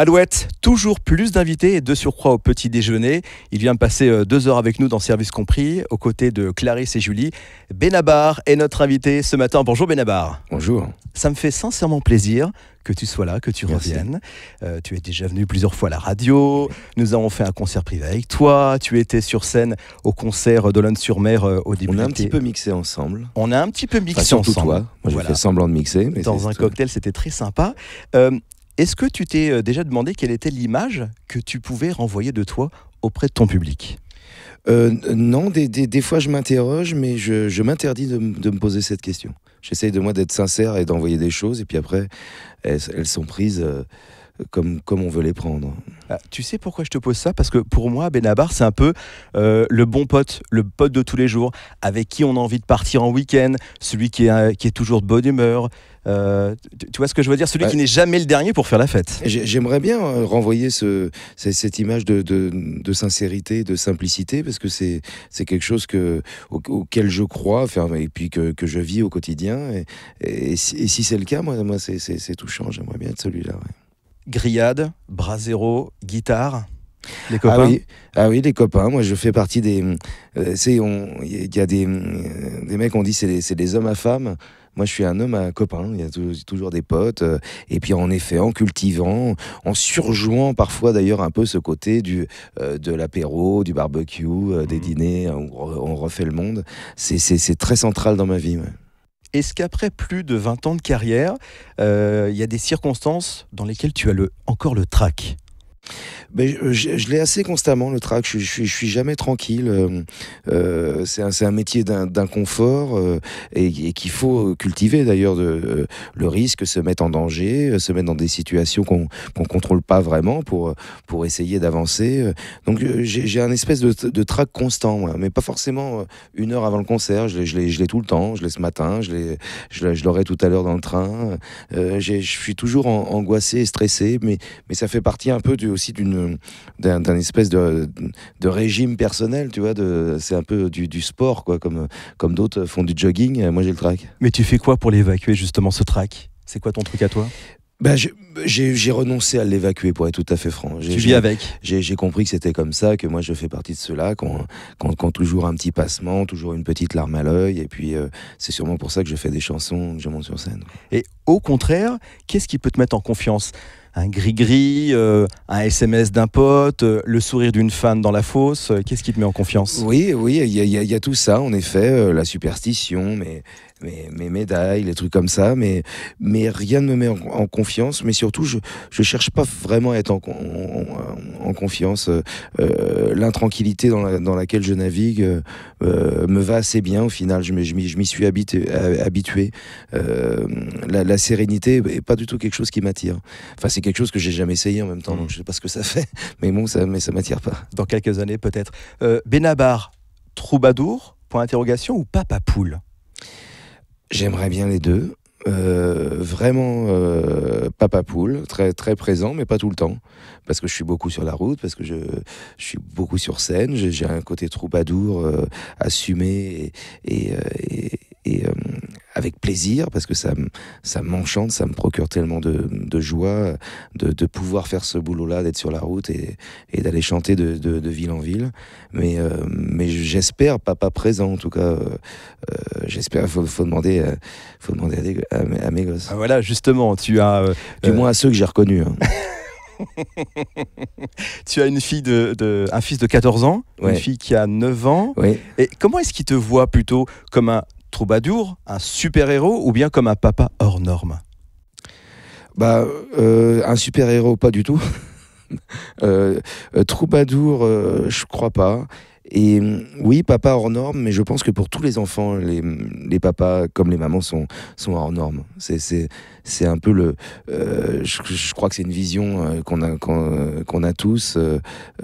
Alouette, toujours plus d'invités et de surcroît au petit déjeuner. Il vient de passer euh, deux heures avec nous dans Service Compris, aux côtés de Clarisse et Julie. Benabar est notre invité ce matin. Bonjour Benabar. Bonjour. Ça me fait sincèrement plaisir que tu sois là, que tu reviennes. Euh, tu es déjà venu plusieurs fois à la radio. Nous avons fait un concert privé avec toi. Tu étais sur scène au concert d'Olonne-sur-Mer euh, au début. On a un petit peu mixé ensemble. On a un petit peu mixé enfin, surtout ensemble. Toi. Moi, j'ai voilà. fait semblant de mixer. Mais dans un cocktail, c'était très sympa. Est-ce que tu t'es euh, déjà demandé quelle était l'image que tu pouvais renvoyer de toi auprès de ton public euh, non, des, fois je m'interroge, mais je, m'interdis de, me poser cette question. J'essaye de moi d'être sincère et d'envoyer des choses, et puis après, elles, sont prises. Euh, comme, on veut les prendre. Ah, tu sais pourquoi je te pose ça Parce que pour moi, Benabar, c'est un peu euh, le bon pote, le pote de tous les jours, avec qui on a envie de partir en week-end, celui qui est, euh, qui est toujours de bonne humeur. Euh, tu, vois ce que je veux dire Celui qui n'est jamais le dernier pour faire la fête. J'aimerais bien renvoyer cette image de, sincérité, de simplicité, parce que c'est quelque chose que, auquel je crois, et puis que, je vis au quotidien. Et, et, si, c'est le cas, moi, moi c'est touchant. J'aimerais bien être celui-là grillade, Brasero, guitare. Les ah copains. Ah oui, les copains. Moi, je fais partie des. Euh, il y a des, des mecs, on dit c'est c'est des hommes à femmes. Moi, je suis un homme à copains, il y a toujours des potes. Euh, et puis, en effet, en cultivant, en surjouant parfois d'ailleurs un peu ce côté du, euh, de l'apéro, du barbecue, des mmh. dîners, on, refait le monde. C'est très central dans ma vie. Ouais. Est-ce qu'après plus de 20 ans de carrière, euh, il y a des circonstances dans lesquelles tu as le, encore le trac mais euh, je, l'ai assez constamment le track. Je, suis jamais tranquille. Euh, euh, c'est un, métier d'inconfort et, qu'il faut cultiver d'ailleurs. le risque, se mettre en danger, se mettre dans des situations qu'on contrôle pas vraiment pour pour essayer d'avancer. Donc j'ai un espèce de, de track constant, mais pas forcément une heure avant le concert. Je l'ai tout le temps. Je l'ai ce matin. Je l'aurai tout à l'heure dans le train. je suis toujours angoissé angoissé, stressé, mais mais ça fait partie un peu aussi d'une d'un espèce de, régime personnel, tu vois. C'est un peu du, sport, quoi, comme, comme d'autres font du jogging. Moi, j'ai le track. Mais tu fais quoi pour l'évacuer, justement, ce track C'est quoi ton truc à toi ben, j'ai renoncé à l'évacuer pour être tout à fait franc. Tu vis avec J'ai compris que c'était comme ça, que moi je fais partie de cela, qu'on quand toujours un petit passement, toujours une petite larme à l'œil, et puis euh, c'est sûrement pour ça que je fais des chansons, que je monte sur scène. Et au contraire, qu'est-ce qui peut te mettre en confiance un gris-gris, euh, un SMS d'un pote, euh, le sourire d'une fan dans la fosse euh, Qu'est-ce qui te met en confiance Oui, oui, il y, a tout ça, en effet, la superstition, mais mes, mes, médailles, les trucs comme ça, mais, mais rien ne me met en, confiance. Mais surtout, je ne cherche pas vraiment à être en, en, confiance. Euh, euh, L'intranquillité dans, dans, laquelle je navigue euh, euh, me va assez bien au final. Je, je, je m'y suis habitué. habitué. Euh, la, la, sérénité n'est pas du tout quelque chose qui m'attire. Enfin, c'est quelque chose que j'ai jamais essayé en même temps, donc je ne sais pas ce que ça fait, mais bon, ça ne ça m'attire pas. Dans quelques années, peut-être. Euh, Benabar, troubadour, point interrogation ou papa J'aimerais bien les deux. Euh, vraiment euh, papa poule, très, très présent, mais pas tout le temps. Parce que je suis beaucoup sur la route, parce que je, suis beaucoup sur scène, j'ai un côté troubadour euh, assumé et, et euh, avec plaisir parce que ça, ça m'enchante, ça me procure tellement de, joie de, pouvoir faire ce boulot-là, d'être sur la route et, d'aller chanter de, ville en ville. Mais, euh, mais j'espère, papa présent en tout cas, euh, euh, j'espère, il faut, demander, demander à, mes gosses. Ah, voilà, justement, tu as. du moins à ceux que j'ai reconnus. Hein. tu as une fille de, un fils de 14 ans, une fille qui a 9 ans. Et comment est-ce qu'il te voit plutôt comme un troubadour, un super-héros ou bien comme un papa hors norme bah, euh, Un super-héros, pas du tout. Euh, euh, troubadour, je crois pas. Et mm, oui, papa hors norme, mais je pense que pour tous les enfants, les, mm, papas comme les mamans sont, sont hors normes. C'est un peu le. Euh, je, crois que c'est une vision euh, qu'on a, qu'on euh, a tous de,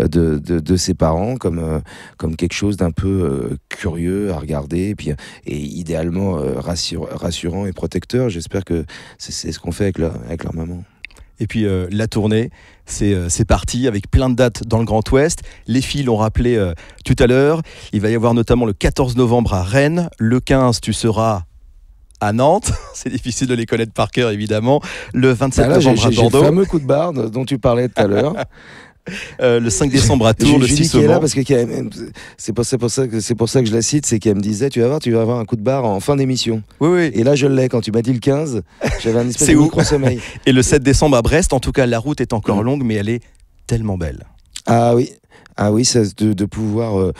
de, de, ses parents comme, comme quelque chose d'un peu curieux à regarder et, puis, et idéalement rassur, rassurant et protecteur. J'espère que c'est ce qu'on fait avec, avec leur maman. Et puis euh, la tournée, euh, c'est parti avec plein de dates dans le Grand Ouest. Les filles l'ont rappelé euh, tout à l'heure. Il va y avoir notamment le 14 novembre à Rennes. Le 15, tu seras à Nantes. c'est difficile de les connaître par cœur, évidemment. Le 27 bah novembre à Bordeaux. le fameux coup de barre dont tu parlais tout à l'heure. Euh, le 5 décembre à Tours, le 6 au parce c'est pour, ça que je la cite, c'est qu'elle me disait tu vas voir, tu vas avoir un coup de barre en fin d'émission. Oui, oui. Et là je l'ai quand tu m'as dit le 15, j'avais un espèce de micro sommeil. Et le 7 décembre à Brest, en tout cas la route est encore mm. longue mais elle est tellement belle. Ah oui. Ah oui, de, pouvoir euh,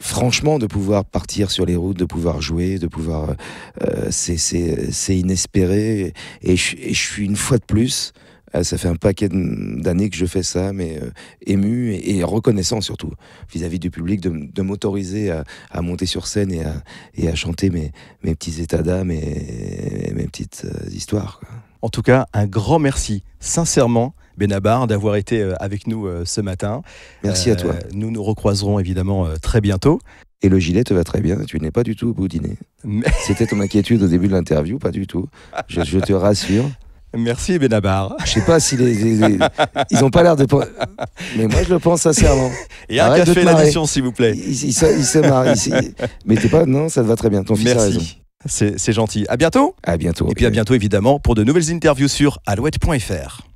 franchement, de pouvoir partir sur les routes, de pouvoir jouer, de pouvoir. Euh, c'est inespéré. Et je, et je, suis une fois de plus euh, ça fait un paquet d'années que je fais ça, mais euh, ému et, reconnaissant surtout vis-à-vis du public de, m'autoriser à, monter sur scène et à, chanter mes, petits états d'âme et, mes petites euh, histoires. En tout cas, un grand merci, sincèrement, Benabar, d'avoir été avec nous ce matin. Merci à toi. Nous nous recroiserons évidemment très bientôt. Et le gilet te va très bien, tu n'es pas du tout boudiné. C'était ton inquiétude au début de l'interview, pas du tout. je te rassure. Merci Benabar. Je sais pas si ils ont pas l'air de mais moi je le pense sincèrement. Et Arrête un café l'addition s'il vous plaît. Il, se, marie. mais pas non, ça te va très bien. Ton fils Merci. a C'est gentil. À bientôt. À bientôt. Et puis à bientôt évidemment pour de nouvelles interviews sur alouette.fr.